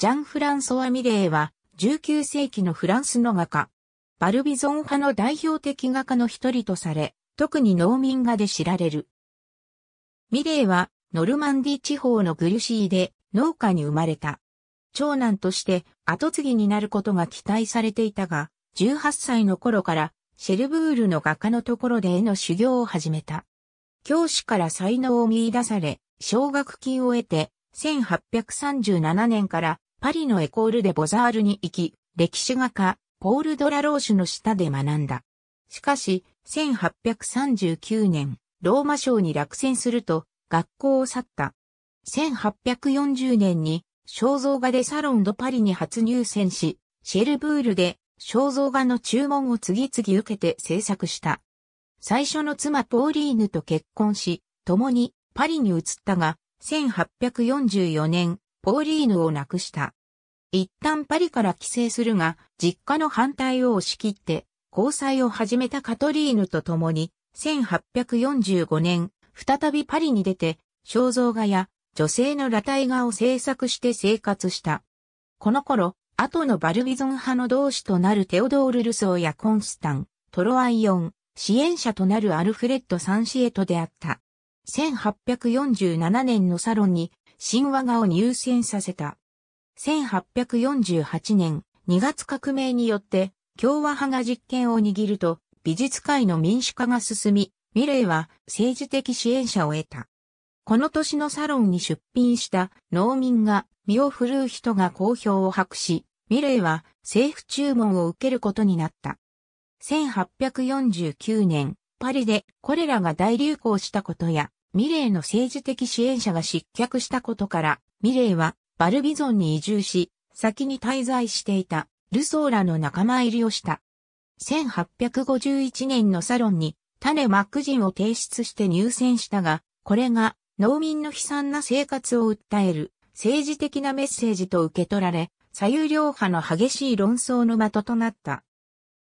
ジャン・フランソワ・ミレーは、19世紀のフランスの画家。バルビゾン派の代表的画家の一人とされ、特に農民画で知られる。ミレーは、ノルマンディ地方のグルシーで農家に生まれた。長男として後継ぎになることが期待されていたが、18歳の頃からシェルブールの画家のところで絵の修行を始めた。教師から才能を見出され、奨学金を得て、1837年からパリのエコールでボザールに行き、歴史画家、ポール・ドラローシュの下で学んだ。しかし、1839年、ローマ賞に落選すると、学校を去った。1840年に、肖像画でサロンドパリに初入選し、シェルブールで肖像画の注文を次々受けて制作した。最初の妻ポーリーヌと結婚し、共にパリに移ったが、1844年、ポーリーヌを亡くした。一旦パリから帰省するが、実家の反対を押し切って、交際を始めたカトリーヌと共に、1845年、再びパリに出て、肖像画や女性の裸体画を制作して生活した。この頃、後のバルビゾン派の同志となるテオドール・ルソーやコンスタン、トロアイオン、支援者となるアルフレッド・サンシエと出会った。1847年のサロンに神話画を入選させた。1848年2月革命によって共和派が実権を握ると美術界の民主化が進み、ミレーは政治的支援者を得た。この年のサロンに出品した農民が身を振るう人が好評を博し、ミレーは政府注文を受けることになった。1849年、パリでコレラが大流行したことや、ミレーの政治的支援者が失脚したことから、ミレーはバルビゾンに移住し、先に滞在していたルソーラの仲間入りをした。1851年のサロンに種マック人を提出して入選したが、これが農民の悲惨な生活を訴える政治的なメッセージと受け取られ、左右両派の激しい論争の的となった。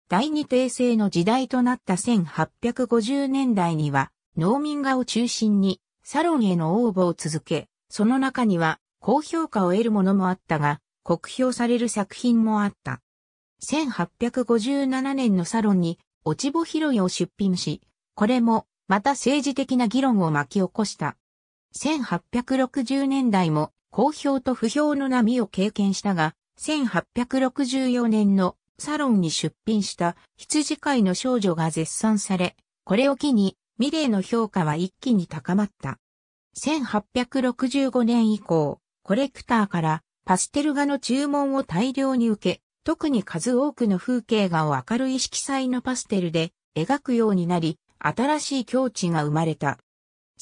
第二帝政の時代となった1850年代には、農民画を中心にサロンへの応募を続け、その中には高評価を得るものもあったが、酷評される作品もあった。1857年のサロンに落ち穂拾いを出品し、これもまた政治的な議論を巻き起こした。1860年代も好評と不評の波を経験したが、1864年のサロンに出品した羊飼いの少女が絶賛され、これを機にミレーの評価は一気に高まった。1865年以降、コレクターからパステル画の注文を大量に受け、特に数多くの風景画を明るい色彩のパステルで描くようになり、新しい境地が生まれた。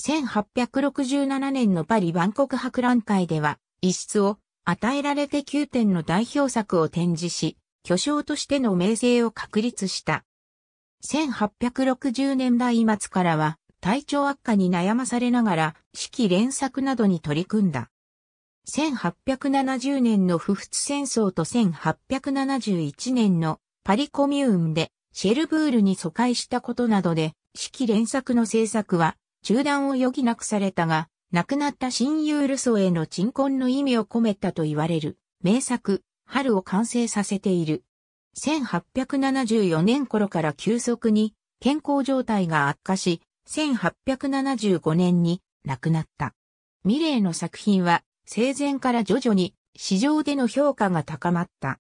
1867年のパリ万国博覧会では、一室を与えられて9点の代表作を展示し、巨匠としての名声を確立した。1860年代末からは体調悪化に悩まされながら季連作などに取り組んだ。1870年の不仏戦争と1871年のパリコミューンでシェルブールに疎開したことなどで季連作の制作は中断を余儀なくされたが、亡くなった親友ルソーへの鎮魂の意味を込めたと言われる名作、春を完成させている。1874年頃から急速に健康状態が悪化し、1875年に亡くなった。ミレーの作品は生前から徐々に市場での評価が高まった。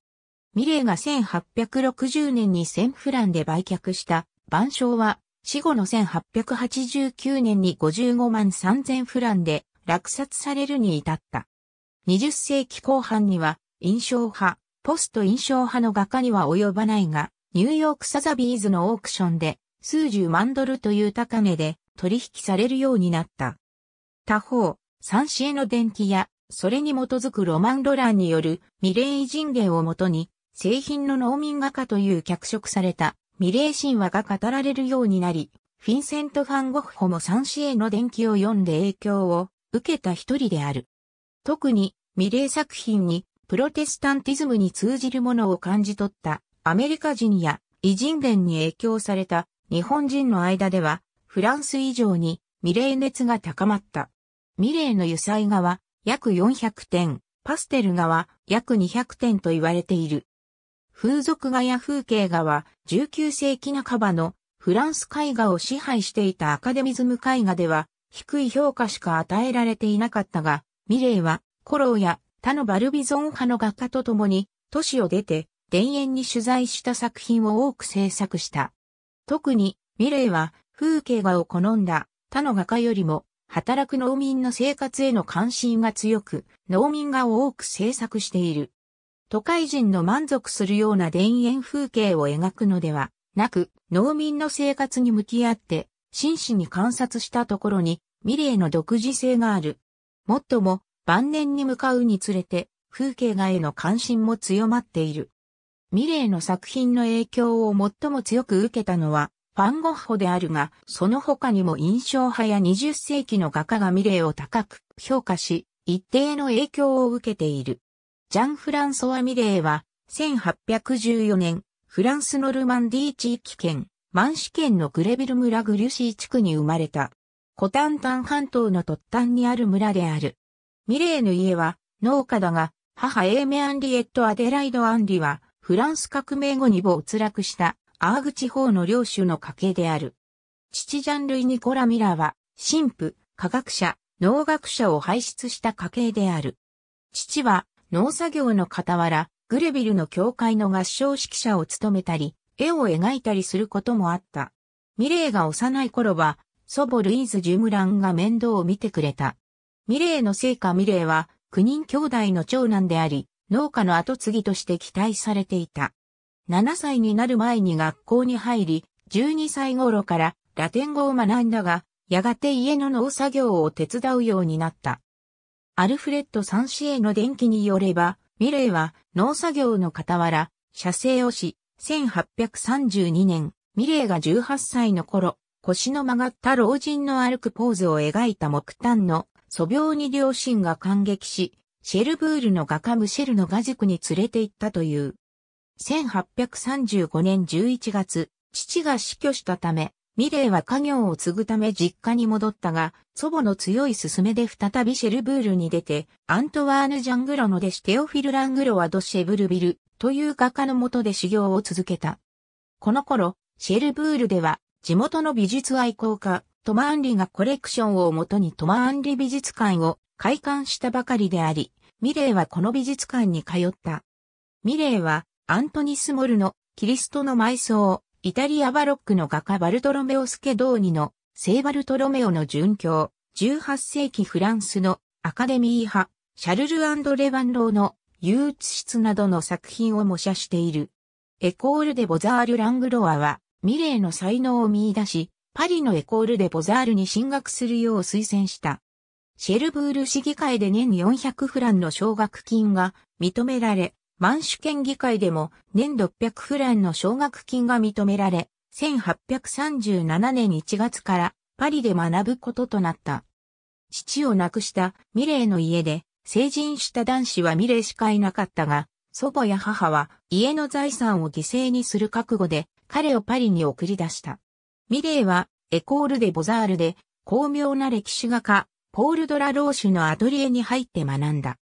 ミレーが1860年に1000フランで売却した晩鐘は死後の1889年に55万3000フランで落札されるに至った。20世紀後半には印象派、ポスト印象派の画家には及ばないが、ニューヨークサザビーズのオークションで数十万ドルという高値で取引されるようになった。他方、サンシエの伝記や、それに基づくロマン・ロランによるミレイ人芸をもとに、製品の農民画家という脚色されたミレイ神話が語られるようになり、フィンセント・ファン・ゴッホもサンシエの伝記を読んで影響を受けた一人である。特にミレイ作品にプロテスタンティズムに通じるものを感じ取ったアメリカ人や偉人伝に影響された日本人の間ではフランス以上にミレー熱が高まった。ミレーの油彩画は約400点、パステル画は約200点と言われている。風俗画や風景画は19世紀半ばのフランス絵画を支配していたアカデミズム絵画では低い評価しか与えられていなかったが、ミレーはコローや他のバルビゾン派の画家と共に都市を出て田園に取材した作品を多く制作した。特にミレーは風景画を好んだ他の画家よりも働く農民の生活への関心が強く農民画を多く制作している。都会人の満足するような田園風景を描くのではなく農民の生活に向き合って真摯に観察したところにミレーの独自性がある。もっとも、晩年に向かうにつれて、風景画への関心も強まっている。ミレーの作品の影響を最も強く受けたのは、ファンゴッホであるが、その他にも印象派や20世紀の画家がミレーを高く評価し、一定の影響を受けている。ジャン・フランソワ・ミレーは、1814年、フランスノルマンディー地域圏、マンシ県のグレビル村グリュシー地区に生まれた。コタンタン半島の突端にある村である。ミレーヌ家は農家だが、母エーメ・アンリエット・アデライド・アンリは、フランス革命後に没落したアーグ地方の領主の家系である。父ジャンルイ・ニコラ・ミラーは、神父、科学者、農学者を輩出した家系である。父は、農作業の傍ら、グレビルの教会の合唱指揮者を務めたり、絵を描いたりすることもあった。ミレーが幼い頃は、祖母ルイーズ・ジュムランが面倒を見てくれた。ミレーの聖家ミレーは、9人兄弟の長男であり、農家の後継ぎとして期待されていた。7歳になる前に学校に入り、12歳頃からラテン語を学んだが、やがて家の農作業を手伝うようになった。アルフレッド・三子への伝記によれば、ミレーは農作業の傍ら、写生をし、1832年、ミレーが18歳の頃、腰の曲がった老人の歩くポーズを描いた木炭の素描に両親が感激し、シェルブールの画家ムシェルの画塾に連れて行ったという。1835年11月、父が死去したため、ミレーは家業を継ぐため実家に戻ったが、祖母の強い勧めで再びシェルブールに出て、アントワーヌ・ジャングロの弟子テオフィル・ラングロワ・ド・シェブルビルという画家のもとで修行を続けた。この頃、シェルブールでは地元の美術愛好家、トマアンリがコレクションをもとにトマアンリ美術館を開館したばかりであり、ミレーはこの美術館に通った。ミレーはアントニス・モルのキリストの埋葬、イタリアバロックの画家バルトロメオ・スケドーニの聖バルトロメオの殉教、18世紀フランスのアカデミー派、シャルル・アンドレヴァンローの憂鬱室などの作品を模写している。エコールデ・ボザール・ラングロアは、ミレーの才能を見出し、パリのエコールでボザールに進学するよう推薦した。シェルブール市議会で年400フランの奨学金が認められ、満州県議会でも年600フランの奨学金が認められ、1837年1月からパリで学ぶこととなった。父を亡くしたミレーの家で成人した男子はミレーしかいなかったが、祖母や母は家の財産を犠牲にする覚悟で彼をパリに送り出した。ミレーは、エコール・でボザールで、巧妙な歴史画家、ポール・ドラローシュのアトリエに入って学んだ。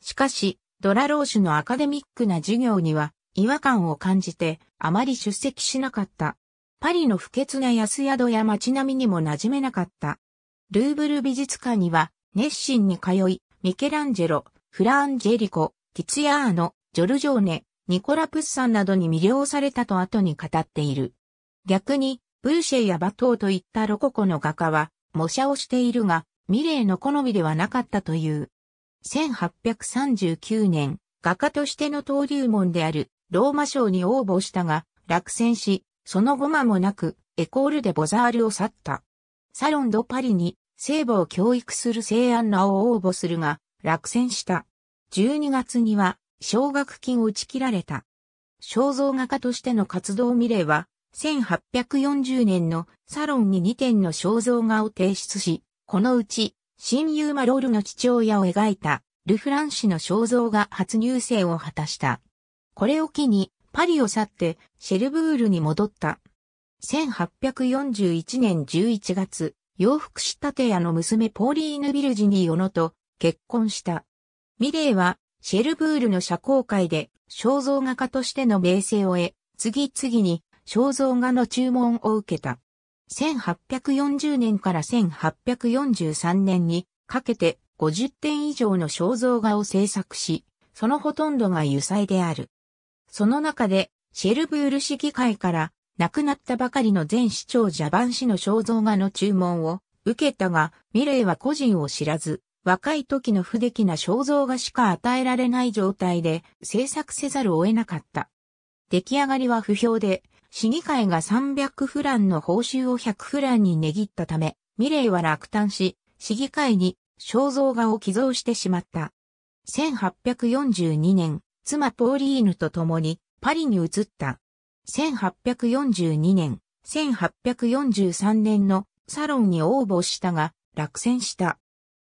しかし、ドラローシュのアカデミックな授業には違和感を感じてあまり出席しなかった。パリの不潔な安宿や街並みにも馴染めなかった。ルーブル美術館には熱心に通い、ミケランジェロ、フランジェリコ、ティツヤーノ、ジョルジョーネ、ニコラ・プッサンなどに魅了されたと後に語っている。逆に、ブーシェやバトーといったロココの画家は模写をしているが、ミレーの好みではなかったという。1839年、画家としての登竜門であるローマ賞に応募したが、落選し、その後間もなく、エコールでボザールを去った。サロンドパリに、聖母を教育する聖アンナを応募するが、落選した。12月には、奨学金を打ち切られた。肖像画家としての活動ミレーは、1840年のサロンに2点の肖像画を提出し、このうち、親友マロールの父親を描いた、ルフラン氏の肖像画初入生を果たした。これを機に、パリを去って、シェルブールに戻った。1841年11月、洋服仕立て屋の娘ポーリーヌ・ビルジニー・オノと結婚した。ミレーは、シェルブールの社交界で肖像画家としての名声を得、次々に肖像画の注文を受けた。1840年から1843年にかけて50点以上の肖像画を制作し、そのほとんどが油彩である。その中で、シェルブール市議会から亡くなったばかりの前市長ジャバン氏の肖像画の注文を受けたが、ミレイは個人を知らず、若い時の不出来な肖像画しか与えられない状態で制作せざるを得なかった。出来上がりは不評で、市議会が300フランの報酬を100フランに値切ったため、ミレイは落胆し、市議会に肖像画を寄贈してしまった。1842年、妻ポーリーヌと共にパリに移った。1842年、1843年のサロンに応募したが、落選した。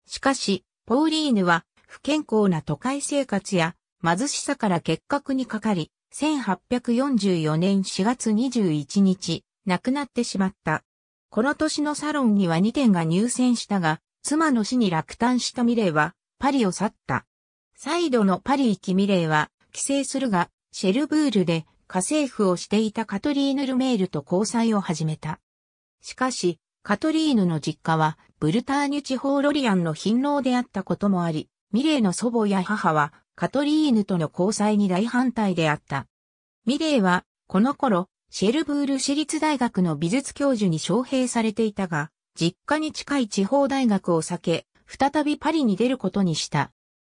しかし、ポーリーヌは不健康な都会生活や貧しさから結核にかかり、1844年4月21日、亡くなってしまった。この年のサロンには2点が入選したが、妻の死に落胆したミレイは、パリを去った。再度のパリ行きミレイは、帰省するが、シェルブールで家政婦をしていたカトリーヌ・ルメールと交際を始めた。しかし、カトリーヌの実家は、ブルターニュ地方ロリアンの貧農であったこともあり、ミレイの祖母や母は、カトリーヌとの交際に大反対であった。ミレーは、この頃、シェルブール私立大学の美術教授に招聘されていたが、実家に近い地方大学を避け、再びパリに出ることにした。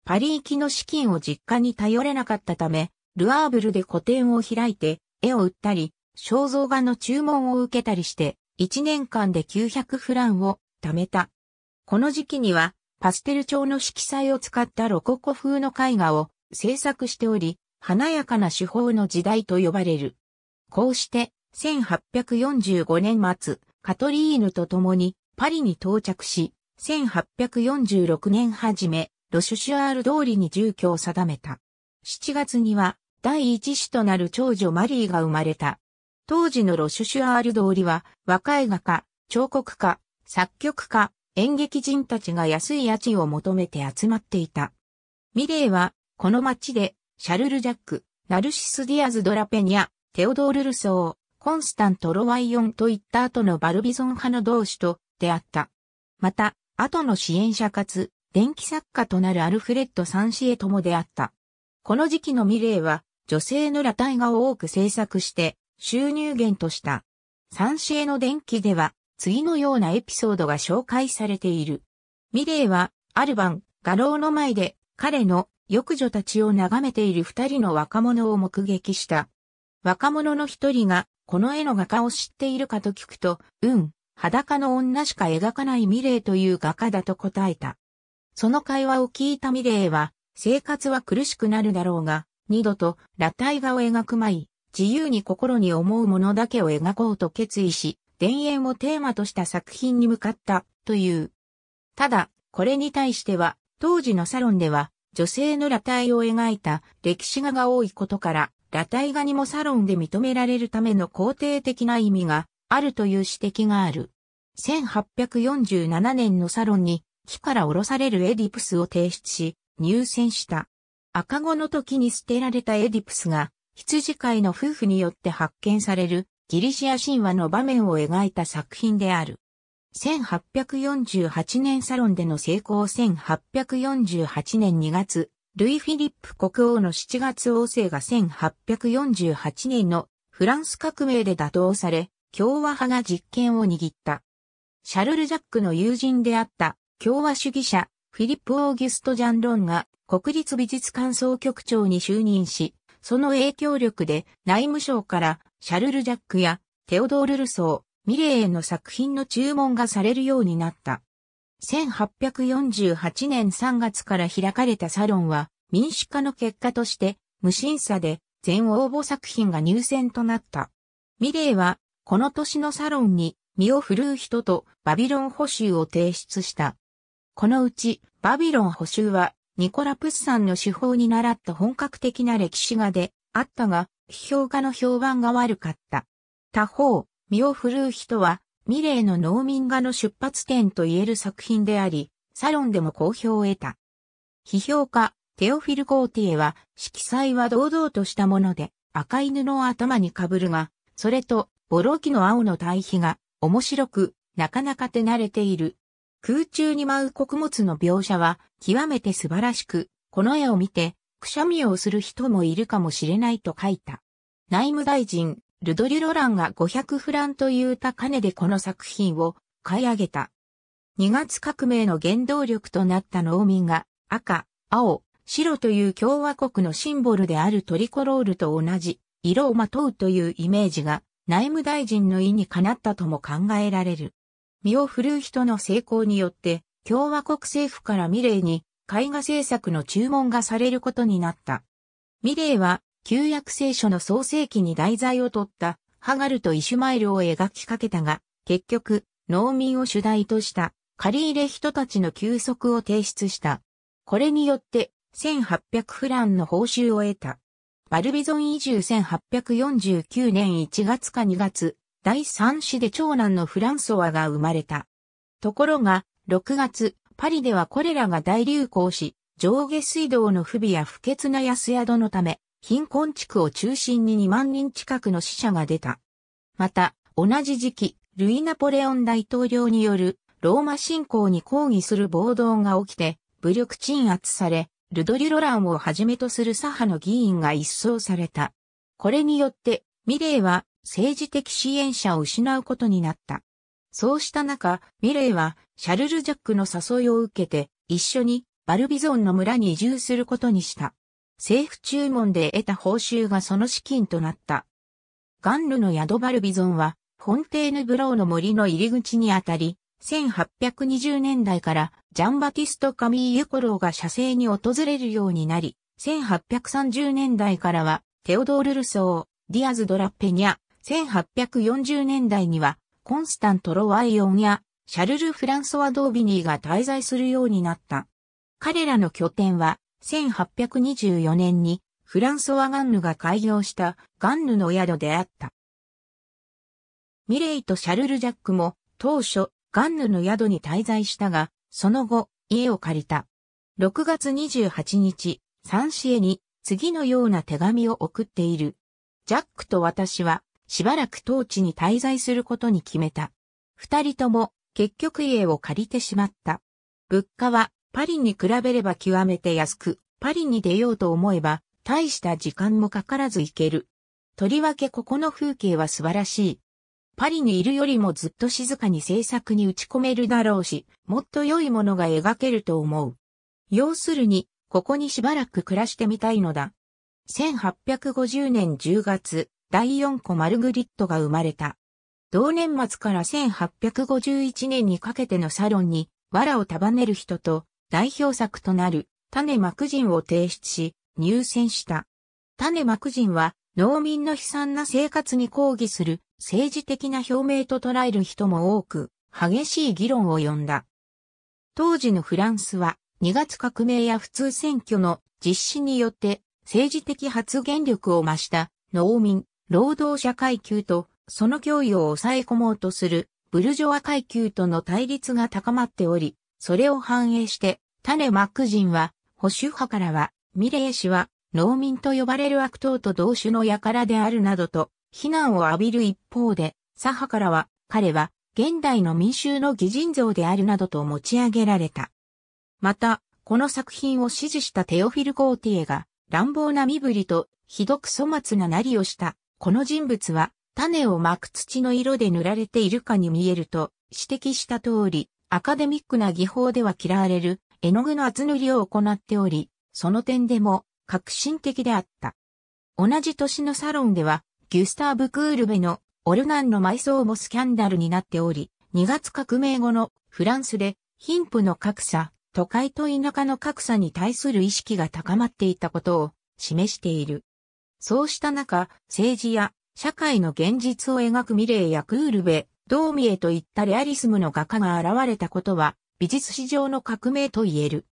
パリ行きの資金を実家に頼れなかったため、ルアーブルで個展を開いて、絵を売ったり、肖像画の注文を受けたりして、1年間で900フランを貯めた。この時期には、パステル調の色彩を使ったロココ風の絵画を制作しており、華やかな手法の時代と呼ばれる。こうして、1845年末、カトリーヌと共にパリに到着し、1846年初め、ロシュシュアール通りに住居を定めた。7月には、第一子となる長女マリーが生まれた。当時のロシュシュアール通りは、若い画家、彫刻家、作曲家、演劇人たちが安い家賃を求めて集まっていた。ミレーは、この街で、シャルル・ジャック、ナルシス・ディアズ・ドラペニア、テオドール・ルソー、コンスタント・ロワイオンといった後のバルビゾン派の同志と出会った。また、後の支援者かつ、電気作家となるアルフレッド・サンシエとも出会った。この時期のミレーは、女性の裸体画を多く制作して、収入源とした。サンシエの電気では、次のようなエピソードが紹介されている。ミレーは、ある晩、画廊の前で、彼の浴女たちを眺めている二人の若者を目撃した。若者の一人が、この絵の画家を知っているかと聞くと、うん、裸の女しか描かないミレーという画家だと答えた。その会話を聞いたミレーは、生活は苦しくなるだろうが、二度と裸体画を描くまい、自由に心に思うものだけを描こうと決意し、田園をテーマとした作品に向かったという。ただ、これに対しては、当時のサロンでは、女性の裸体を描いた歴史画が多いことから、裸体画にもサロンで認められるための肯定的な意味があるという指摘がある。1847年のサロンに木から下ろされるエディプスを提出し、入選した。赤子の時に捨てられたエディプスが、羊飼いの夫婦によって発見されるギリシア神話の場面を描いた作品である。1848年サロンでの成功1848年2月、ルイ・フィリップ国王の7月王政が1848年のフランス革命で打倒され、共和派が実権を握った。シャルル・ジャックの友人であった共和主義者フィリップ・オーギュスト・ジャンロンが国立美術館総局長に就任し、その影響力で内務省からシャルル・ジャックやテオドール・ルソー、ミレーへの作品の注文がされるようになった。1848年3月から開かれたサロンは民主化の結果として無審査で全応募作品が入選となった。ミレーはこの年のサロンに身を振るう人とバビロン補修を提出した。このうちバビロン補修はニコラ・プッサンの手法に習った本格的な歴史画であったが、批評家の評判が悪かった。他方、身を振るう人は、ミレーの農民画の出発点と言える作品であり、サロンでも好評を得た。批評家、テオフィル・コーティエは、色彩は堂々としたもので、赤い布を頭にかぶるが、それと、ボロキの青の対比が、面白く、なかなか手慣れている、空中に舞う穀物の描写は極めて素晴らしく、この絵を見て、くしゃみをする人もいるかもしれないと書いた。内務大臣、ルドリュ・ロランが500フランという高値でこの作品を買い上げた。2月革命の原動力となった農民が赤、青、白という共和国のシンボルであるトリコロールと同じ色をまとうというイメージが内務大臣の意にかなったとも考えられる。身を振るう人の成功によって、共和国政府からミレーに絵画制作の注文がされることになった。ミレーは、旧約聖書の創世記に題材を取ったハガルとイシュマイルを描きかけたが、結局、農民を主題とした借り入れ人たちの休息を提出した。これによって、1800フランの報酬を得た。バルビゾン移住1849年1月か2月、第3子で長男のフランソワが生まれた。ところが、6月、パリではコレラが大流行し、上下水道の不備や不潔な安宿のため、貧困地区を中心に2万人近くの死者が出た。また、同じ時期、ルイ・ナポレオン大統領によるローマ侵攻に抗議する暴動が起きて、武力鎮圧され、ルドリュ・ロランをはじめとする左派の議員が一掃された。これによって、ミレーは政治的支援者を失うことになった。そうした中、ミレイはシャルル・ジャックの誘いを受けて一緒にバルビゾンの村に移住することにした。政府注文で得た報酬がその資金となった。ガンヌの宿バルビゾンは、フォンテーヌブローの森の入り口にあたり、1820年代からジャンバティスト・カミー・ユコローが写生に訪れるようになり、1830年代からはテオドール・ルソー、ディアズ・ドラッペニャ、1840年代には、コンスタント・ロワイオンや、シャルル・フランソワ・ドービニーが滞在するようになった。彼らの拠点は、1824年に、フランソワ・ガンヌが開業したガンヌの宿であった。ミレイとシャルル・ジャックも当初ガンヌの宿に滞在したが、その後家を借りた。6月28日、サンシエに次のような手紙を送っている。ジャックと私はしばらく当地に滞在することに決めた。二人とも結局家を借りてしまった。物価はパリに比べれば極めて安く、パリに出ようと思えば大した時間もかからず行ける。とりわけここの風景は素晴らしい。パリにいるよりもずっと静かに制作に打ち込めるだろうし、もっと良いものが描けると思う。要するに、ここにしばらく暮らしてみたいのだ。1850年10月、第4個マルグリットが生まれた。同年末から1851年にかけてのサロンに、藁を束ねる人と代表作となる種幕人を提出し、入選した。種幕人は農民の悲惨な生活に抗議する政治的な表明と捉える人も多く、激しい議論を呼んだ。当時のフランスは2月革命や普通選挙の実施によって政治的発言力を増した農民、労働者階級とその脅威を抑え込もうとするブルジョワ階級との対立が高まっており、それを反映して、タネ・マック人は、保守派からは、ミレー氏は、農民と呼ばれる悪党と同種の輩であるなどと、非難を浴びる一方で、左派からは、彼は、現代の民衆の偽人像であるなどと持ち上げられた。また、この作品を支持したテオフィル・ゴーティエが、乱暴な身振りと、ひどく粗末ななりをした、この人物は、種をまく土の色で塗られているかに見えると指摘した通り、アカデミックな技法では嫌われる絵の具の厚塗りを行っており、その点でも革新的であった。同じ年のサロンでは、ギュスターブ・クールベのオルガンの埋葬もスキャンダルになっており、2月革命後のフランスで貧富の格差、都会と田舎の格差に対する意識が高まっていたことを示している。そうした中、政治や社会の現実を描くミレーやクールベ、ドーミエといったレアリスムの画家が現れたことは、美術史上の革命と言える。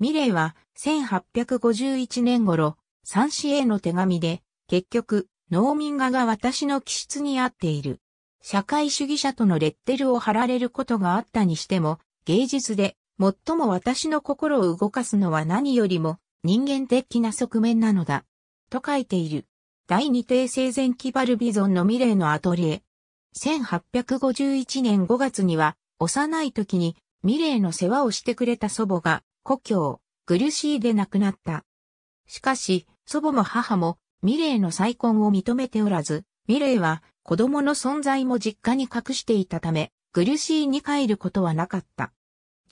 ミレーは、1851年頃、三子への手紙で、結局、農民画が私の気質に合っている。社会主義者とのレッテルを貼られることがあったにしても、芸術で最も私の心を動かすのは何よりも人間的な側面なのだ。と書いている。第二帝生前期バルビゾンのミレーのアトリエ。1851年5月には、幼い時にミレーの世話をしてくれた祖母が、故郷、グルシーで亡くなった。しかし、祖母も母もミレーの再婚を認めておらず、ミレーは子供の存在も実家に隠していたため、グルシーに帰ることはなかった。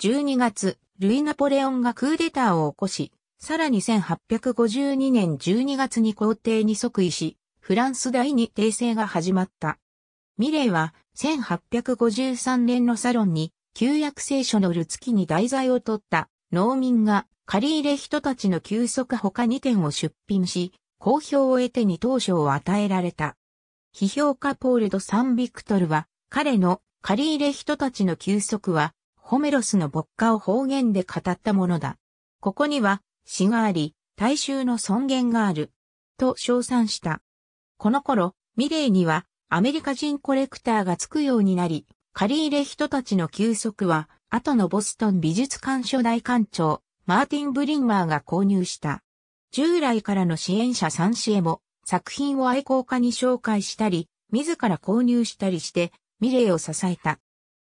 12月、ルイ・ナポレオンがクーデターを起こし、さらに1852年12月に皇帝に即位し、フランス第二帝政が始まった。ミレーは1853年のサロンに旧約聖書のルツキに題材を取った農民が借り入れ人たちの休息他2点を出品し、好評を得て2等賞を与えられた。批評家ポール・ド・サン・ビクトルは彼の借り入れ人たちの休息はホメロスの牧歌を方言で語ったものだ。ここには詩があり、大衆の尊厳がある。と称賛した。この頃、ミレーにはアメリカ人コレクターがつくようになり、借り入れ人たちの休息は、後のボストン美術館初代館長、マーティン・ブリンマーが購入した。従来からの支援者三氏へも、作品を愛好家に紹介したり、自ら購入したりして、ミレーを支えた。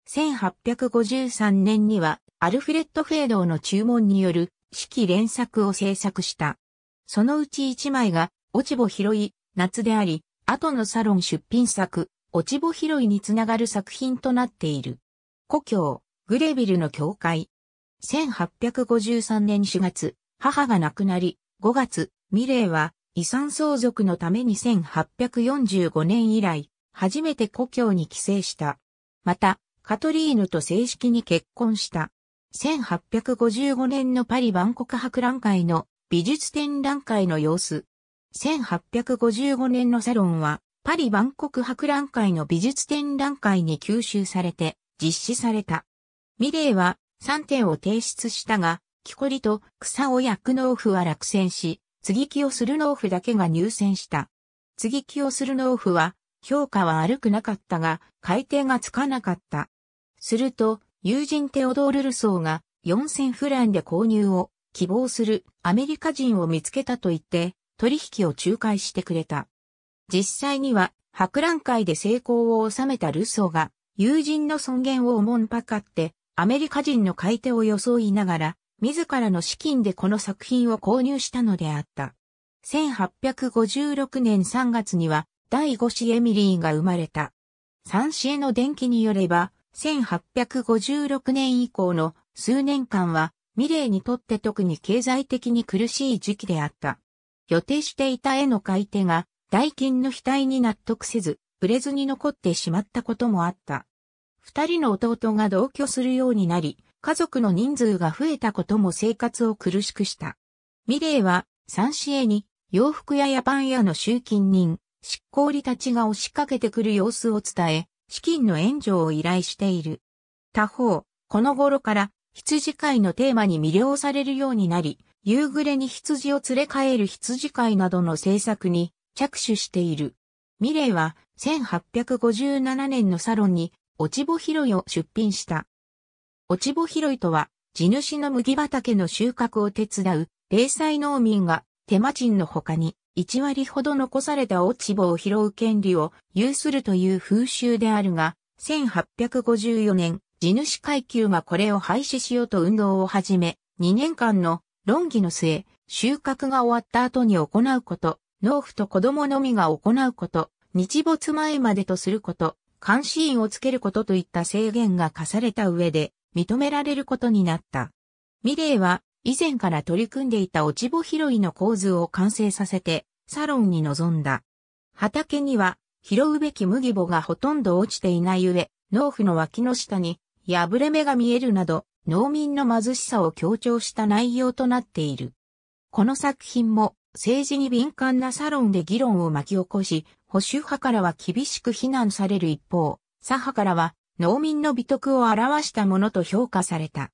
1853年には、アルフレッド・フェードーの注文による式連作を制作した。そのうち一枚が、落ち穂拾い、夏であり、後のサロン出品作、落ち穂拾いにつながる作品となっている。故郷、グレビルの教会。1853年4月、母が亡くなり、5月、ミレーは遺産相続のために1845年以来、初めて故郷に帰省した。また、カトリーヌと正式に結婚した。1855年のパリ万国博覧会の美術展覧会の様子。1855年のサロンはパリ万国博覧会の美術展覧会に吸収されて実施された。ミレーは3点を提出したが、木こりと草を焼く農夫は落選し、継ぎ木をする農夫だけが入選した。継ぎ木をする農夫は評価は悪くなかったが、改定がつかなかった。すると、友人テオドール・ルソーが4000フランで購入を希望するアメリカ人を見つけたと言って取引を仲介してくれた。実際には博覧会で成功を収めたルソーが友人の尊厳をおもんぱかってアメリカ人の買い手を装いながら自らの資金でこの作品を購入したのであった。1856年3月には第5子エミリーが生まれた。3子への伝記によれば1856年以降の数年間は、ミレーにとって特に経済的に苦しい時期であった。予定していた絵の買い手が、代金の額に納得せず、売れずに残ってしまったこともあった。二人の弟が同居するようになり、家族の人数が増えたことも生活を苦しくした。ミレーは、三市絵に、洋服屋やパン屋の集金人、執行利たちが押しかけてくる様子を伝え、資金の援助を依頼している。他方、この頃から羊飼いのテーマに魅了されるようになり、夕暮れに羊を連れ帰る羊飼いなどの制作に着手している。ミレイは1857年のサロンに落ち穂拾いを出品した。落ち穂拾いとは、地主の麦畑の収穫を手伝う、零細農民が手間賃の他に、1割ほど残された落ち葉を拾う権利を有するという風習であるが、1854年、地主階級がこれを廃止しようと運動を始め、2年間の論議の末、収穫が終わった後に行うこと、農夫と子供のみが行うこと、日没前までとすること、監視員をつけることといった制限が課された上で認められることになった。ミレーは以前から取り組んでいた落ち穂拾いの構図を完成させて、サロンに臨んだ。畑には、拾うべき麦穂がほとんど落ちていない上、農夫の脇の下に、破れ目が見えるなど、農民の貧しさを強調した内容となっている。この作品も、政治に敏感なサロンで議論を巻き起こし、保守派からは厳しく非難される一方、左派からは、農民の美徳を表したものと評価された。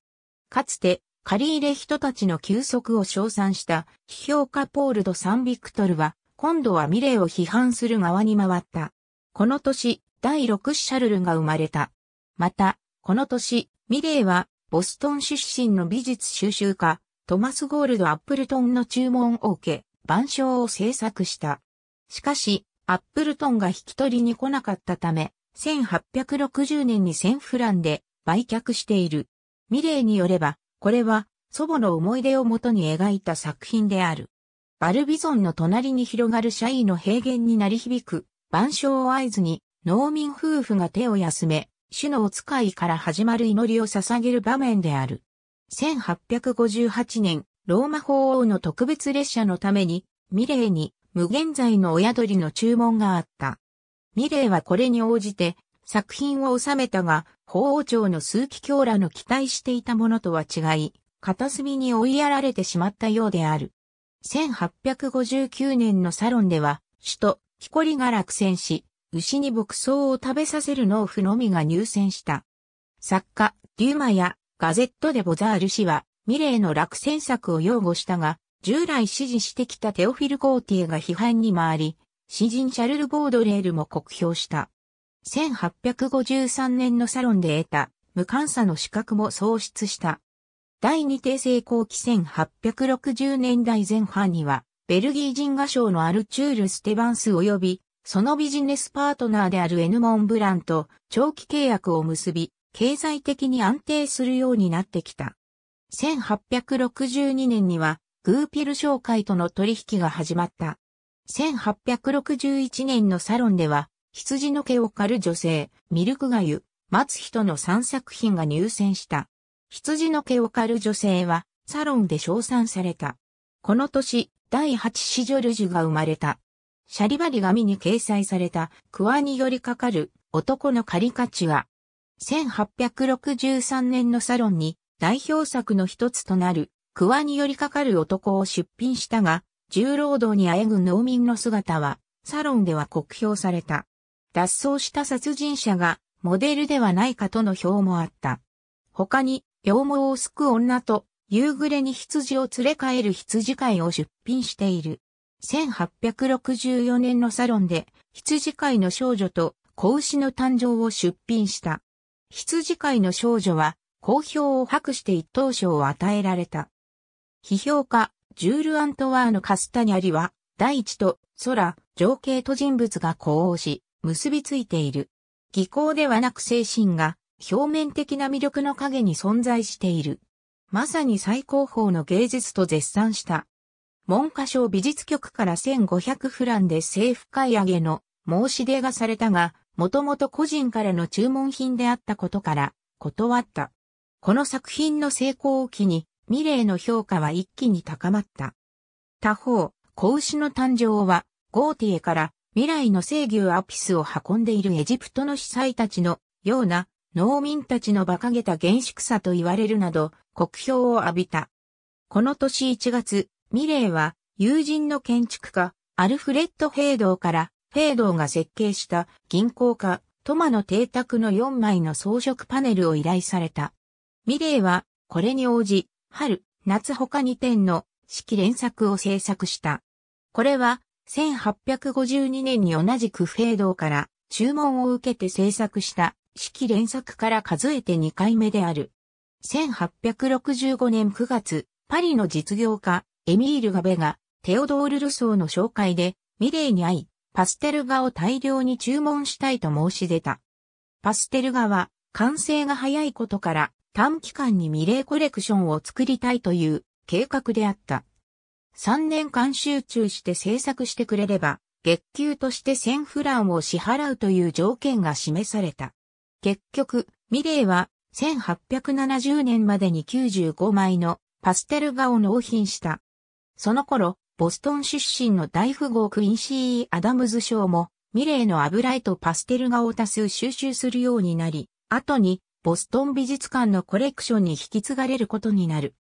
かつて、借り入れ人たちの休息を称賛した批評家ポール・ド・サン・ビクトルは、今度はミレーを批判する側に回った。この年、第6シャルルが生まれた。また、この年、ミレーは、ボストン出身の美術収集家、トマス・ゴールド・アップルトンの注文を受け、版章を制作した。しかし、アップルトンが引き取りに来なかったため、1860年に1000フランで売却している。ミレーによれば、これは祖母の思い出をもとに描いた作品である。バルビゾンの隣に広がるシャイの平原に鳴り響く、晩鐘を合図に、農民夫婦が手を休め、主のお使いから始まる祈りを捧げる場面である。1858年、ローマ法王の特別列車のために、ミレーに無限在の親鳥の注文があった。ミレーはこれに応じて、作品を収めたが、法王朝の数奇卿らの期待していたものとは違い、片隅に追いやられてしまったようである。1859年のサロンでは、首都、キコリが落選し、牛に牧草を食べさせる農夫のみが入選した。作家、デューマやガゼットでボザール氏は、ミレーの落選作を擁護したが、従来支持してきたテオフィル・ゴーティエが批判に回り、詩人シャルル・ボードレールも酷評した。1853年のサロンで得た無観査の資格も創出した。第二帝政後期1860年代前半には、ベルギー人画商のアルチュール・ステバンス及び、そのビジネスパートナーであるエヌモン・ブランと長期契約を結び、経済的に安定するようになってきた。1862年には、グーピル商会との取引が始まった。1861年のサロンでは、羊の毛を刈る女性、ミルクがゆ、待つ人の3作品が入選した。羊の毛を刈る女性は、サロンで賞賛された。この年、第8子女ルジュが生まれた。シャリバリ紙に掲載された、クワによりかかる男のカリカチュ1863年のサロンに代表作の一つとなる、クワによりかかる男を出品したが、重労働にあえぐ農民の姿は、サロンでは酷評された。脱走した殺人者がモデルではないかとの表もあった。他に、羊毛をすく女と、夕暮れに羊を連れ帰る羊飼いを出品している。1864年のサロンで、羊飼いの少女と子牛の誕生を出品した。羊飼いの少女は、好評を博して一等賞を与えられた。批評家、ジュール・アントワーのカスタニャリは、大地と空、情景と人物が呼応し、結びついている。技巧ではなく精神が表面的な魅力の影に存在している。まさに最高峰の芸術と絶賛した。文科省美術局から1500フランで政府買い上げの申し出がされたが、もともと個人からの注文品であったことから断った。この作品の成功を機に、ミレーの評価は一気に高まった。他方、子牛の誕生は、ゴーティエから未来の正義アピスを運んでいるエジプトの司祭たちのような農民たちの馬鹿げた厳粛さと言われるなど、国評を浴びた。この年1月、ミレーは友人の建築家、アルフレッド・ヘイドーから、ヘイドーが設計した銀行家、トマの邸宅の4枚の装飾パネルを依頼された。ミレーは、これに応じ、春、夏他2点の式連作を制作した。これは、1852年に同じくフ道から注文を受けて制作した式連作から数えて2回目である。1865年9月、パリの実業家、エミール・ガベが、テオドール・ルソーの紹介で、ミレーに会い、パステル画を大量に注文したいと申し出た。パステル画は、完成が早いことから、短期間にミレーコレクションを作りたいという計画であった。3年間集中して制作してくれれば、月給として1000フランを支払うという条件が示された。結局、ミレーは1870年までに95枚のパステル画を納品した。その頃、ボストン出身の大富豪クインシー・アダムズ賞も、ミレーの油絵とパステル画を多数収集するようになり、後にボストン美術館のコレクションに引き継がれることになる。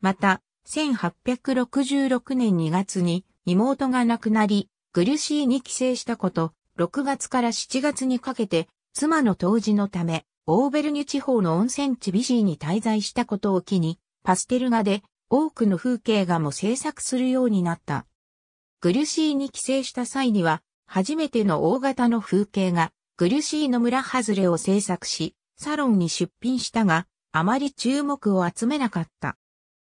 また、1866年2月に妹が亡くなり、グリュシーに帰省したこと、6月から7月にかけて、妻の当時のため、オーベルニュ地方の温泉地ビジーに滞在したことを機に、パステル画で多くの風景画も制作するようになった。グリュシーに帰省した際には、初めての大型の風景画、グリュシーの村外れを制作し、サロンに出品したが、あまり注目を集めなかった。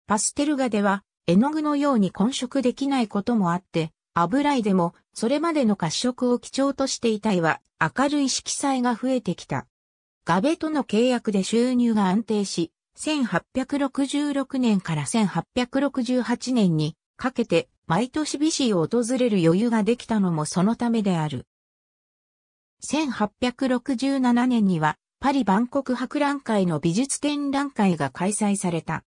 パステル画では、絵の具のように混色できないこともあって、油絵でも、それまでの褐色を基調としていたいは、明るい色彩が増えてきた。画ベとの契約で収入が安定し、1866年から1868年にかけて毎年美市を訪れる余裕ができたのもそのためである。1867年にはパリ万国博覧会の美術展覧会が開催された。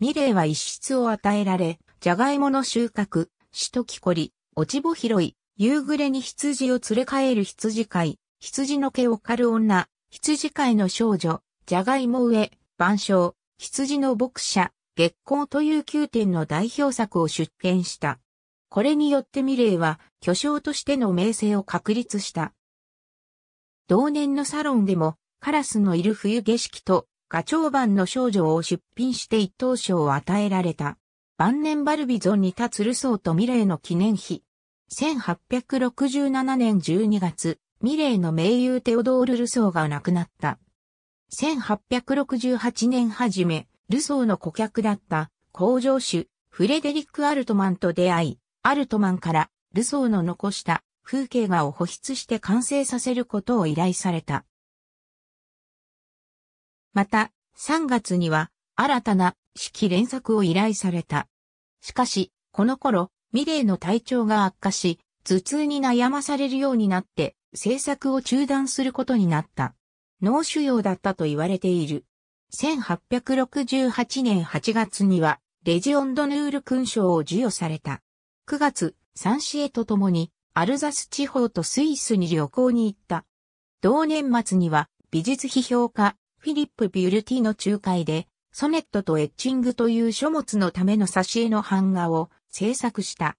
ミレーは一室を与えられ、ジャガイモの収穫、しときこり、落ち穂拾い、夕暮れに羊を連れ帰る羊飼い、羊の毛を刈る女、羊飼いの少女、ジャガイモ植え、晩鐘、羊の牧者、月光という9点の代表作を出展した。これによってミレーは巨匠としての名声を確立した。同年のサロンでもカラスのいる冬景色とガチョウバンの少女を出品して一等賞を与えられた。晩年バルビゾンに立つルソーとミレーの記念碑。1867年12月、ミレーの名優テオドール・ルソーが亡くなった。1868年初め、ルソーの顧客だった工場主フレデリック・アルトマンと出会い、アルトマンからルソーの残した風景画を保湿して完成させることを依頼された。また、3月には、新たな式連作を依頼された。しかし、この頃、ミレーの体調が悪化し、頭痛に悩まされるようになって、制作を中断することになった。脳腫瘍だったと言われている。1868年8月には、レジオンドヌール勲章を授与された。9月、サンシエと共に、アルザス地方とスイスに旅行に行った。同年末には、美術批評家、ィリップ・ビュルティの仲介で、ソネットとエッチングという書物のための挿絵の版画を制作した。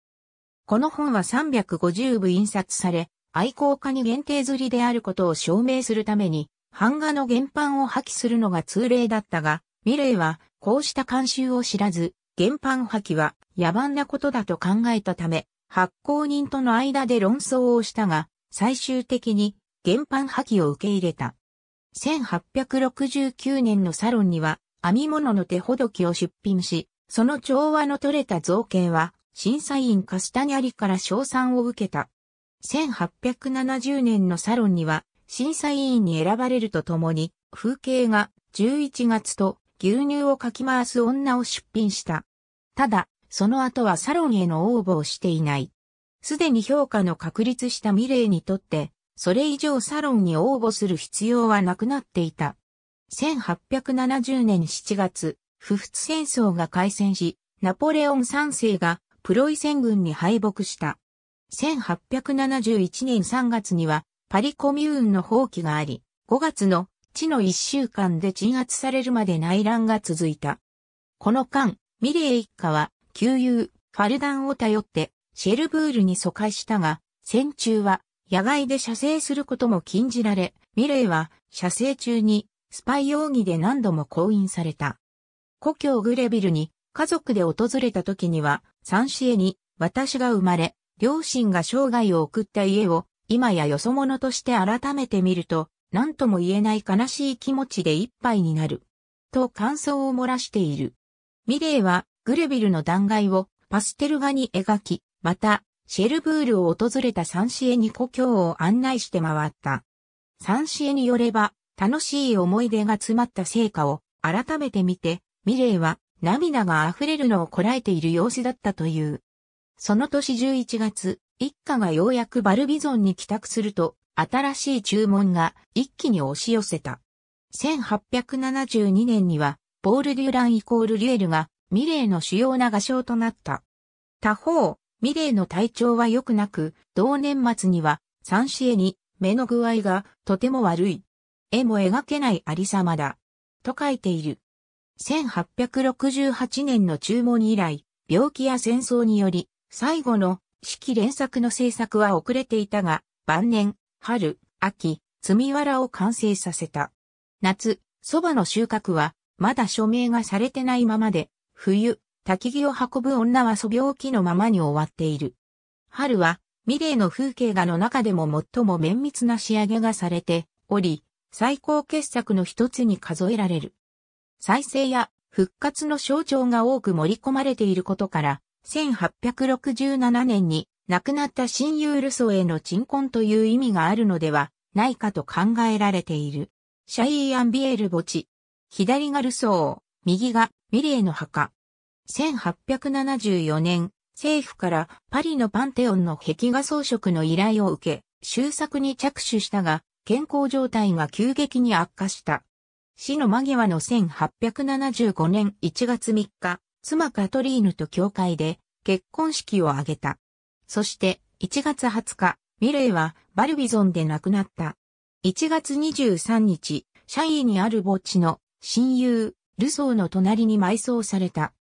この本は350部印刷され、愛好家に限定釣りであることを証明するために、版画の原版を破棄するのが通例だったが、ミレイはこうした慣習を知らず、原版破棄は野蛮なことだと考えたため、発行人との間で論争をしたが、最終的に原版破棄を受け入れた。1869年のサロンには、編み物の手ほどきを出品し、その調和の取れた造形は、審査員カスタニャリから賞賛を受けた。1870年のサロンには、審査委員に選ばれるとともに、風景が11月と牛乳をかき回す女を出品した。ただ、その後はサロンへの応募をしていない。すでに評価の確立したミレーにとって、それ以上サロンに応募する必要はなくなっていた。1870年7月、不仏戦争が開戦し、ナポレオン3世がプロイセン軍に敗北した。1871年3月にはパリコミューンの放棄があり、5月の地の1週間で鎮圧されるまで内乱が続いた。この間、ミレー一家は旧友、ファルダンを頼ってシェルブールに疎開したが、戦中は野外で射精することも禁じられ、ミレイは射精中にスパイ容疑で何度も婚印された。故郷グレビルに家族で訪れた時には、サンシエに私が生まれ、両親が生涯を送った家を今やよそ者として改めて見ると、何とも言えない悲しい気持ちでいっぱいになる。と感想を漏らしている。ミレイはグレビルの断崖をパステル画に描き、またシェルブールを訪れたサンシエに故郷を案内して回った。サンシエによれば、楽しい思い出が詰まった成果を改めて見て、ミレーは涙が溢れるのをこらえている様子だったという。その年11月、一家がようやくバルビゾンに帰宅すると、新しい注文が一気に押し寄せた。1872年には、ポール・デュランイコール・リュエルがミレーの主要な画商となった。他方、ミレーの体調は良くなく、同年末には、サンシエに、目の具合が、とても悪い。絵も描けないありさまだ。と書いている。1868年の注文以来、病気や戦争により、最後の、四季連作の制作は遅れていたが、晩年、春、秋、積わらを完成させた。夏、蕎麦の収穫は、まだ署名がされてないままで、冬、焚き木を運ぶ女は素病気のままに終わっている。春は、ミレーの風景画の中でも最も綿密な仕上げがされており、最高傑作の一つに数えられる。再生や復活の象徴が多く盛り込まれていることから、1867年に亡くなった親友ルソーへの鎮魂という意味があるのではないかと考えられている。シャイーアンビエール墓地。左がルソー、右がミレーの墓。1874年、政府からパリのパンテオンの壁画装飾の依頼を受け、修作に着手したが、健康状態が急激に悪化した。死の間際の1875年1月3日、妻カトリーヌと教会で結婚式を挙げた。そして1月20日、ミレーはバルビゾンで亡くなった。1月23日、シャイにある墓地の親友、ルソーの隣に埋葬された。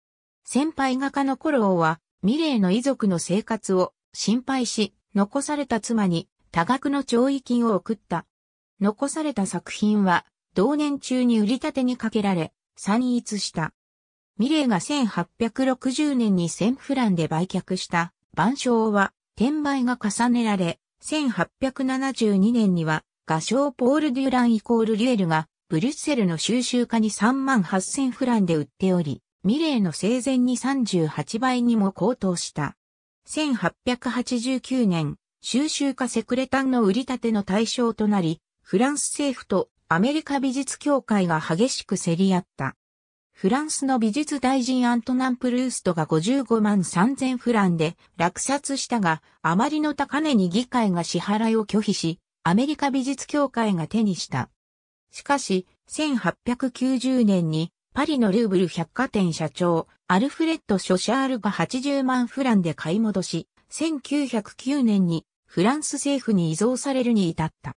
先輩画家のコローは、ミレーの遺族の生活を心配し、残された妻に多額の弔役金を送った。残された作品は、同年中に売り立てにかけられ、散逸した。ミレーが1860年に1000フランで売却した晩鐘は転売が重ねられ、1872年には画商ポール・デュランイコール・リュエルがブリュッセルの収集家に3万8000フランで売っており、ミレーの生前に38倍にも高騰した。1889年、収集家セクレタンの売り立ての対象となり、フランス政府とアメリカ美術協会が激しく競り合った。フランスの美術大臣アントナン・プルーストが55万3000フランで落札したが、あまりの高値に議会が支払いを拒否し、アメリカ美術協会が手にした。しかし、1890年にパリのルーブル百貨店社長、アルフレッド・ショシャールが80万フランで買い戻し、1909年にフランス政府に移存されるに至った。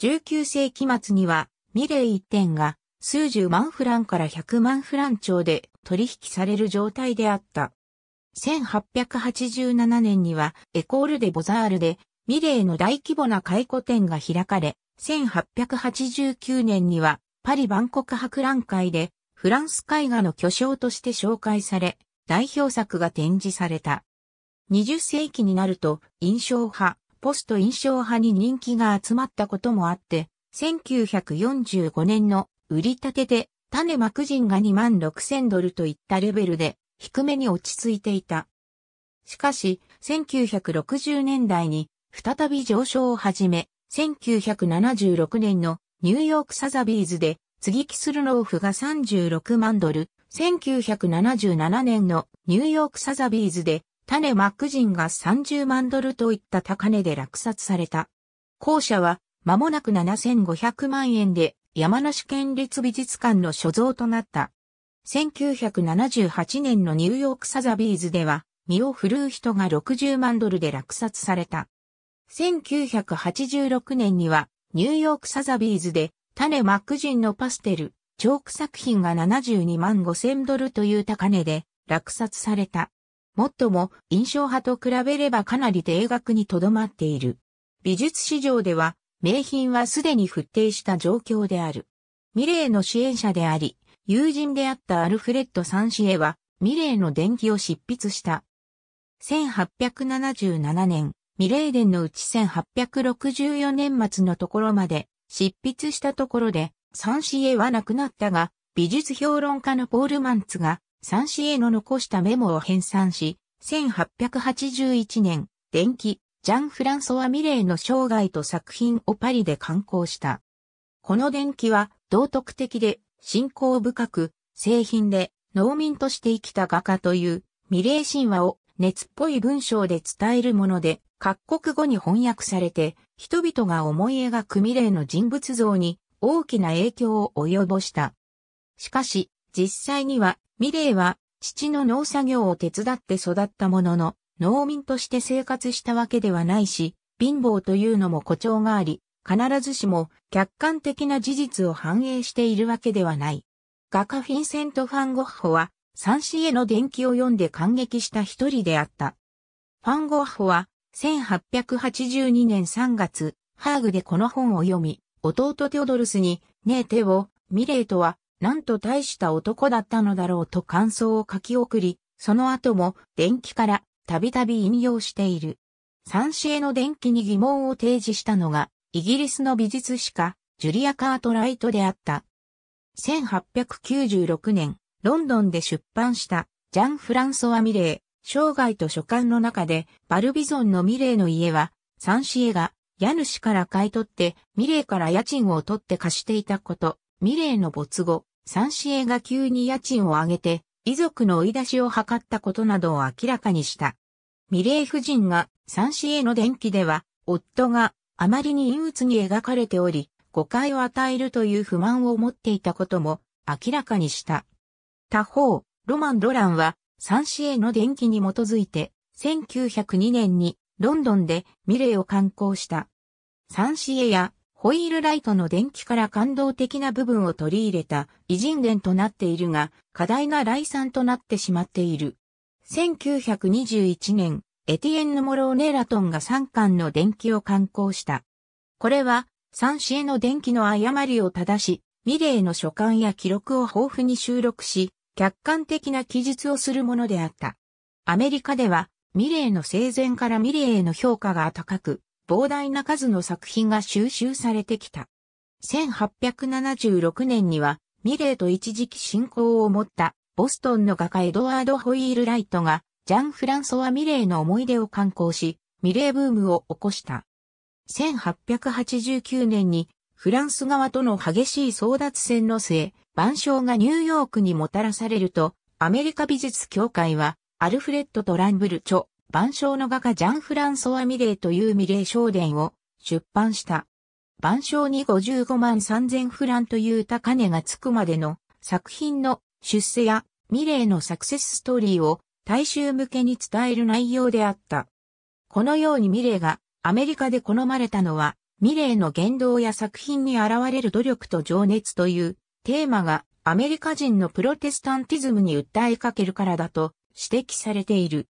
19世紀末には、ミレイ一点が数十万フランから100万フラン超で取引される状態であった。1887年にはエコールデ・ボザールでミレーの大規模な回顧展が開かれ、1889年にはパリ万国博覧会でフランス絵画の巨匠として紹介され、代表作が展示された。20世紀になると、印象派、ポスト印象派に人気が集まったこともあって、1945年の売り立てで、種まく人が2万6千ドルといったレベルで、低めに落ち着いていた。しかし、1960年代に、再び上昇を始め、1976年のニューヨークサザビーズで次期スするーフが36万ドル、1977年のニューヨークサザビーズで、種マック人が30万ドルといった高値で落札された。後者は、間もなく7500万円で、山梨県立美術館の所蔵となった。1978年のニューヨークサザビーズでは、身を振るう人が60万ドルで落札された。1986年には、ニューヨークサザビーズで、種マック人のパステル、チョーク作品が72万5千ドルという高値で落札された。もっとも印象派と比べればかなり低額にとどまっている。美術市場では名品はすでに沸騰した状況である。ミレーの支援者であり、友人であったアルフレッド・サンシエはミレーの伝記を執筆した。1877年、ミレー伝のうち1864年末のところまで執筆したところで、サンシエはなくなったが、美術評論家のポール・マンツが、サンシエの残したメモを編纂し、1881年、電気、ジャン・フランソワ・ミレーの生涯と作品をパリで刊行した。この電気は、道徳的で、信仰深く、製品で、農民として生きた画家という、ミレー神話を熱っぽい文章で伝えるもので、各国語に翻訳されて、人々が思い描くミレーの人物像に大きな影響を及ぼした。しかし、実際には、ミレーは父の農作業を手伝って育ったものの、農民として生活したわけではないし、貧乏というのも誇張があり、必ずしも客観的な事実を反映しているわけではない。画家フィンセント・ファン・ゴッホは、三子への伝記を読んで感激した一人であった。ファン・ゴッホは、1882年3月、ハーグでこの本を読み、弟テオドルスに、ねえ手を、ミレートは、なんと大した男だったのだろうと感想を書き送り、その後も、電気から、たびたび引用している。三シへの電気に疑問を提示したのが、イギリスの美術史家、ジュリア・カートライトであった。1896年、ロンドンで出版した、ジャン・フランソワ・ミレー、生涯と書簡の中で、バルビゾンのミレーの家は、サンシエが、家主から買い取って、ミレーから家賃を取って貸していたこと、ミレーの没後、サンシエが急に家賃を上げて、遺族の追い出しを図ったことなどを明らかにした。ミレー夫人が、サンシエの伝記では、夫が、あまりに陰鬱に描かれており、誤解を与えるという不満を持っていたことも、明らかにした。他方、ロマン・ロランは、三シへの電気に基づいて、1902年にロンドンでミレーを刊行した。三シエやホイールライトの電気から感動的な部分を取り入れた偉人伝となっているが、過大な来産となってしまっている。1921年、エティエンヌ・モローネ・ラトンが三巻の電気を刊行した。これは、三シエの電気の誤りを正し、ミレーの書簡や記録を豊富に収録し、客観的な記述をするものであった。アメリカでは、ミレーの生前からミレーへの評価が高く、膨大な数の作品が収集されてきた。1876年には、ミレーと一時期信仰を持ったボストンの画家エドワード・ホイール・ライトが、ジャン・フランソワ・ミレーの思い出を刊行し、ミレーブームを起こした。1889年に、フランス側との激しい争奪戦の末、万象がニューヨークにもたらされると、アメリカ美術協会は、アルフレッド・トランブル著、万象の画家ジャン・フランソワ・ミレーというミレー少年を出版した。万象に55万3000フランという高値がつくまでの作品の出世やミレーのサクセスストーリーを大衆向けに伝える内容であった。このようにミレーがアメリカで好まれたのは、ミレーの言動や作品に現れる努力と情熱というテーマがアメリカ人のプロテスタンティズムに訴えかけるからだと指摘されている。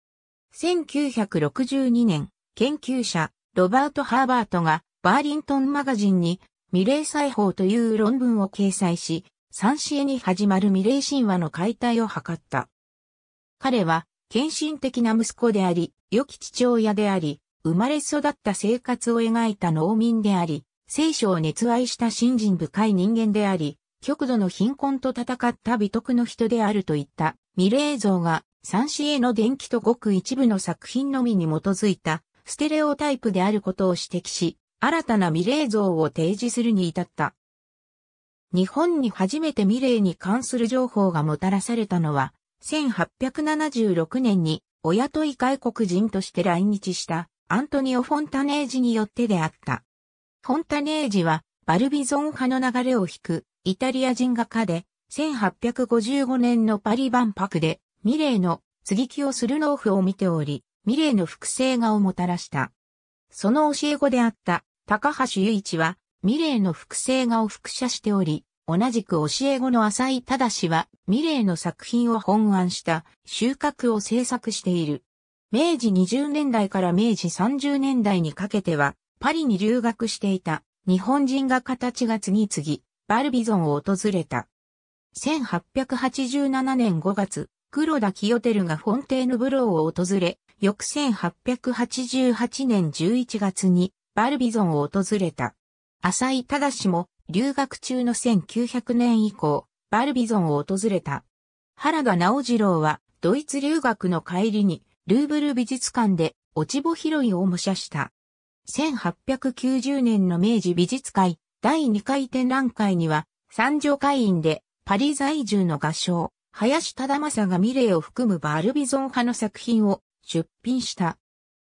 1962年、研究者ロバート・ハーバートがバーリントンマガジンにミレー裁縫という論文を掲載し、三試合に始まるミレー神話の解体を図った。彼は献身的な息子であり、良き父親であり、生まれ育った生活を描いた農民であり、聖書を熱愛した信心深い人間であり、極度の貧困と戦った美徳の人であるといったミレー像が三子への伝記とごく一部の作品のみに基づいたステレオタイプであることを指摘し、新たなミレー像を提示するに至った。日本に初めてミレーに関する情報がもたらされたのは、1876年に親とい外国人として来日したアントニオ・フォンタネージによってであった。フォンタネージはバルビゾン派の流れを引くイタリア人画家で、1855年のパリ万博で、ミレーの継ぎ木をする農夫を見ており、ミレーの複製画をもたらした。その教え子であった高橋雄一は、ミレーの複製画を複写しており、同じく教え子の浅井正は、ミレーの作品を本案した収穫を制作している。明治20年代から明治30年代にかけては、パリに留学していた日本人画家たちが次々、バルビゾンを訪れた。1887年5月、黒田清照がフォンテーヌブローを訪れ、翌1888年11月にバルビゾンを訪れた。浅井正も留学中の1900年以降、バルビゾンを訪れた。原田直次郎はドイツ留学の帰りにルーブル美術館で落ち穂拾いを模写した。1890年の明治美術会第2回展覧会には、三条会員で、パリ在住の画商、林忠正がミレーを含むバルビゾン派の作品を出品した。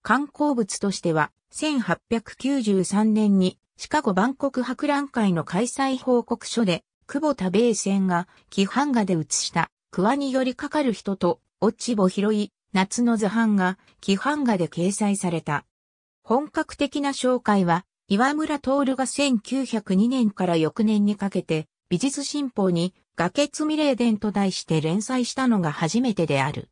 観光物としては、1893年にシカゴ万国博覧会の開催報告書で、久保田米線が規範画で写した桑に寄りかかる人と落ち穂拾い夏の図版が規範画で掲載された。本格的な紹介は岩村徹が1902年から翌年にかけて、美術新報に、崖つみ霊伝と題して連載したのが初めてである。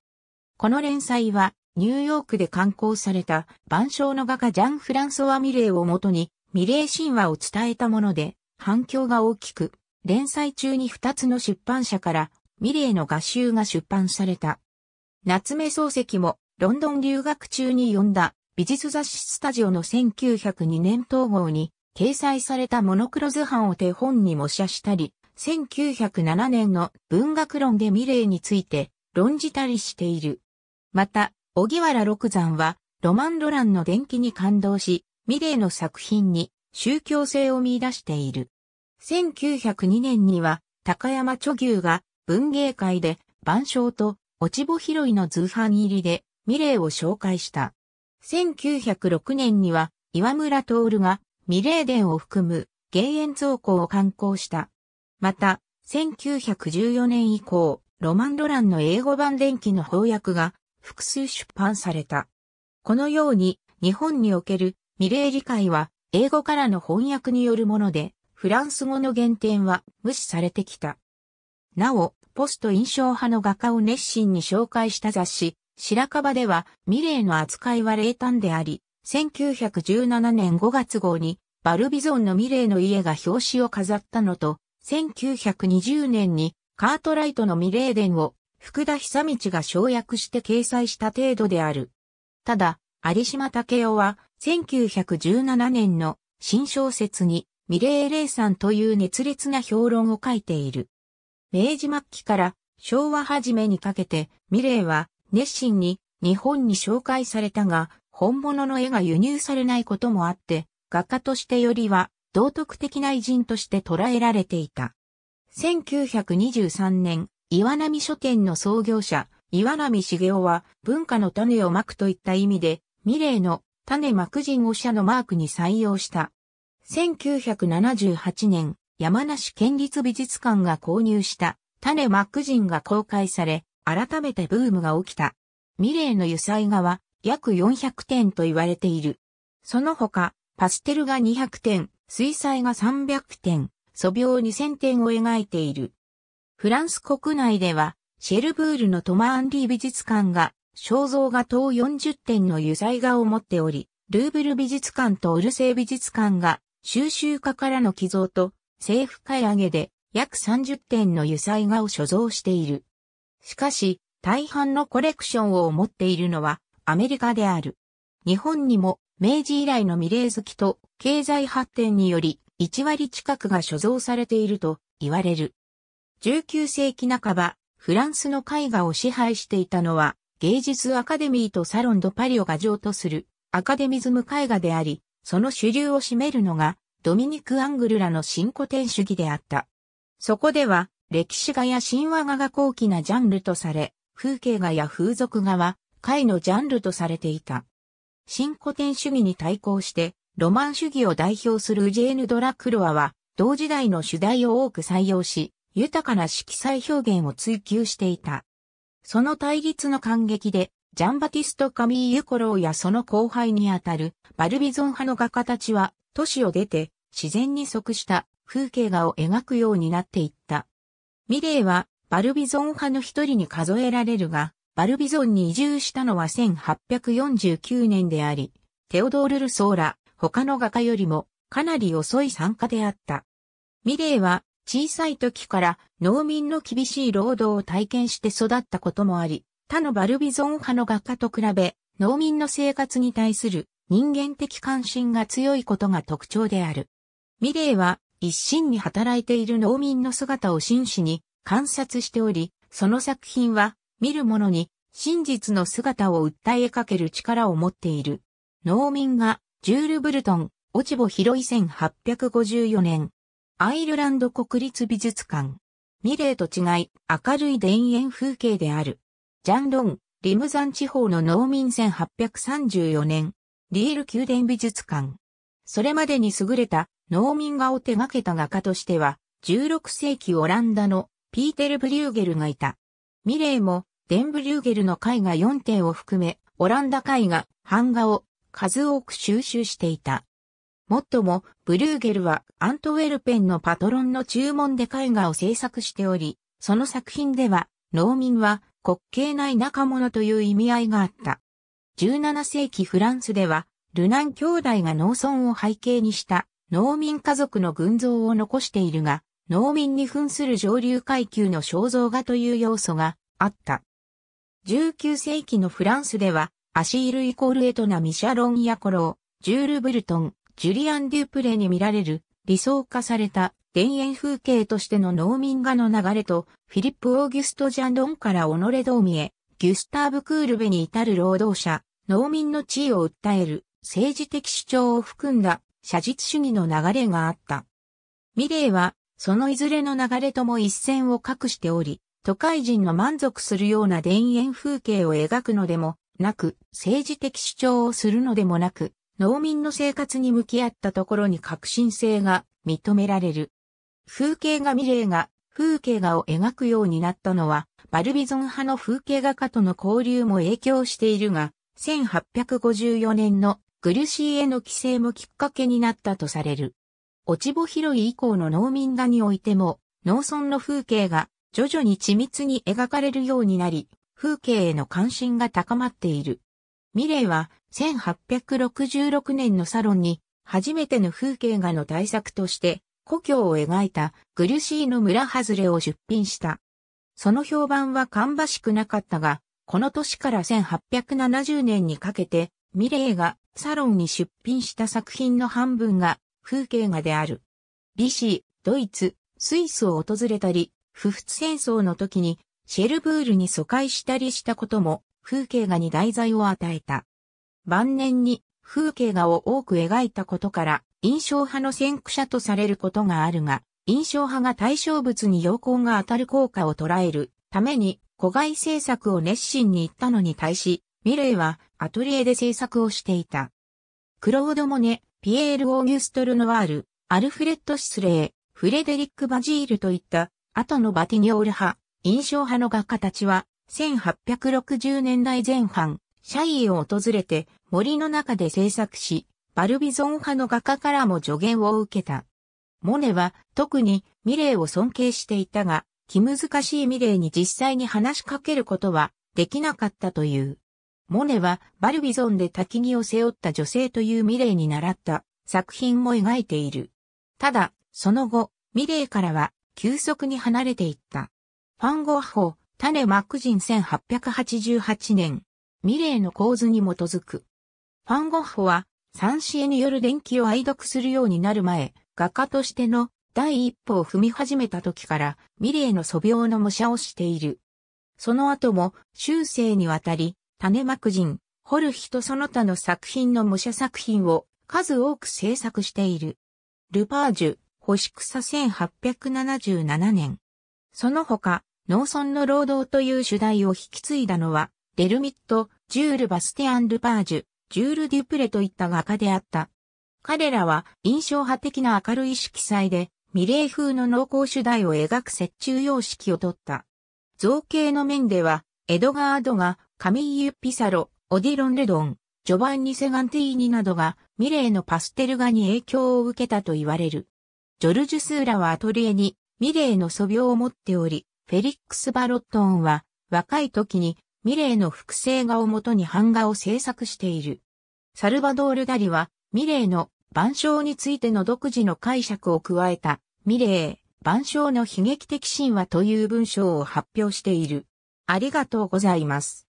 この連載は、ニューヨークで刊行された、万象の画家ジャン・フランソワ・ミレーをもとに、ミレー神話を伝えたもので、反響が大きく、連載中に2つの出版社から、ミレーの画集が出版された。夏目漱石も、ロンドン留学中に読んだ、美術雑誌スタジオの1902年統合に掲載されたモノクロ図版を手本に模写したり、1907年の文学論でミレーについて論じたりしている。また、小木原六山は、ロマン・ロランの伝記に感動し、ミレーの作品に宗教性を見出している。1902年には、高山著牛が文芸界で、万象と落ち穂拾いの図版入りで、ミレーを紹介した。1906年には岩村徹がミレー伝を含む減塩造港を刊行した。また、1914年以降、ロマン・ドランの英語版電気の翻訳が複数出版された。このように、日本におけるミレー理解は英語からの翻訳によるもので、フランス語の原点は無視されてきた。なお、ポスト印象派の画家を熱心に紹介した雑誌、白樺ではミレーの扱いは冷淡であり、1917年5月号にバルビゾンのミレーの家が表紙を飾ったのと、1920年にカートライトのミレー伝を福田久道が省略して掲載した程度である。ただ、有島武雄は1917年の新小説にミレー霊さんという熱烈な評論を書いている。明治末期から昭和初めにかけてミレーは熱心に日本に紹介されたが、本物の絵が輸入されないこともあって、画家としてよりは道徳的な偉人として捉えられていた。1923年、岩波書店の創業者、岩波茂雄は文化の種をまくといった意味で、ミレーの種まく人を社のマークに採用した。1978年、山梨県立美術館が購入した種まく人が公開され、改めてブームが起きた。ミレーの油彩画は約400点と言われている。その他、パステルが200点、水彩が300点、素描2000点を描いている。フランス国内では、シェルブールのトマーンリー美術館が、肖像画等40点の油彩画を持っており、ルーブル美術館とオルセー美術館が、収集家からの寄贈と、政府買い上げで、約30点の油彩画を所蔵している。しかし、大半のコレクションを持っているのはアメリカである。日本にも明治以来の未ー好きと経済発展により1割近くが所蔵されていると言われる。19世紀半ば、フランスの絵画を支配していたのは芸術アカデミーとサロンドパリを画上とするアカデミズム絵画であり、その主流を占めるのがドミニク・アングルらの新古典主義であった。そこでは歴史画や神話画が高貴なジャンルとされ、風景画や風俗画は、絵のジャンルとされていた。新古典主義に対抗して、ロマン主義を代表するウジェーヌ・ドラクロアは、同時代の主題を多く採用し、豊かな色彩表現を追求していた。その対立の感激で、ジャンバティスト・カミーユ・コローやその後輩にあたるバルビゾン派の画家たちは、都市を出て自然に即した風景画を描くようになっていった。ミレーはバルビゾン派の一人に数えられるが、バルビゾンに移住したのは1849年であり、テオドール・ルソーラ、他の画家よりもかなり遅い参加であった。ミレーは小さい時から農民の厳しい労働を体験して育ったこともあり、他のバルビゾン派の画家と比べ、農民の生活に対する人間的関心が強いことが特徴である。ミレーは一心に働いている農民の姿を真摯に観察しており、その作品は見る者に真実の姿を訴えかける力を持っている。農民がジュール・ブルトン、落ち穂広い1854年。アイルランド国立美術館。ミレーと違い、明るい田園風景である。ジャンロン、リムザン地方の農民1834年。リール宮殿美術館。それまでに優れた農民画を手掛けた画家としては、16世紀オランダのピーテル・ブリューゲルがいた。ミレーも、デンブリューゲルの絵画4点を含め、オランダ絵画、版画を数多く収集していた。もっとも、ブリューゲルはアントウェルペンのパトロンの注文で絵画を制作しており、その作品では、農民は滑稽ない仲者という意味合いがあった。17世紀フランスでは、ルナン兄弟が農村を背景にした農民家族の群像を残しているが、農民に扮する上流階級の肖像画という要素があった。19世紀のフランスでは、アシールイコールエトナ・ミシャロン・ヤコロー、ジュール・ブルトン、ジュリアン・デュープレに見られる理想化された田園風景としての農民画の流れと、フィリップ・オーギュスト・ジャンドンからオノレ・ドーミエ、ギュスターブ・クールベに至る労働者、農民の地位を訴える政治的主張を含んだ写実主義の流れがあった。ミレーは、そのいずれの流れとも一線を画しており、都会人の満足するような田園風景を描くのでもなく、政治的主張をするのでもなく、農民の生活に向き合ったところに革新性が認められる。風景画ミレーが風景画を描くようになったのは、バルビゾン派の風景画家との交流も影響しているが、1854年のグルシーへの規制もきっかけになったとされる。落ち穂拾い以降の農民画においても、農村の風景が徐々に緻密に描かれるようになり、風景への関心が高まっている。ミレーは1866年のサロンに初めての風景画の大作として故郷を描いたグルシーの村外れを出品した。その評判は芳しくなかったが、この年から1870年にかけてミレーがサロンに出品した作品の半分が風景画である。ビシ、ドイツ、スイスを訪れたり、不仏戦争の時にシェルブールに疎開したりしたことも風景画に題材を与えた。晩年に風景画を多く描いたことから印象派の先駆者とされることがあるが、印象派が対象物に陽光が当たる効果を捉えるために古外政策を熱心に言ったのに対し、ミレーはアトリエで制作をしていた。クロード・モネ、ピエール・オーギュスト・ルノワール、アルフレッド・シスレー、フレデリック・バジールといった後のバティニョール派、印象派の画家たちは1860年代前半、シャイを訪れて森の中で制作し、バルビゾン派の画家からも助言を受けた。モネは特にミレーを尊敬していたが、気難しいミレーに実際に話しかけることはできなかったという。モネはバルビゾンで焚木を背負った女性というミレーに習った作品も描いている。ただ、その後、ミレーからは急速に離れていった。ファンゴッホ、種マクジン1888年、ミレーの構図に基づく。ファンゴッホは、サンシエによる電気を愛読するようになる前、画家としての第一歩を踏み始めた時から、ミレーの素描の模写をしている。その後も、終生にわたり、種幕人、ホルヒとその他の作品の模写作品を数多く制作している。ルパージュ、星草1877年。その他、農村の労働という主題を引き継いだのは、デルミット、ジュール・バステアン・ルパージュ、ジュール・デュプレといった画家であった。彼らは印象派的な明るい色彩で、未来風の濃厚主題を描く折衷様式をとった。造形の面では、エドガードがカミーユ・ピサロ、オディロン・ルドン、ジョバンニ・セガンティーニなどがミレーのパステル画に影響を受けたと言われる。ジョルジュ・スーラはアトリエにミレーの素描を持っており、フェリックス・バロットンは若い時にミレーの複製画をもとに版画を制作している。サルバドール・ダリはミレーの版章についての独自の解釈を加えたミレー版章の悲劇的神話という文章を発表している。ありがとうございます。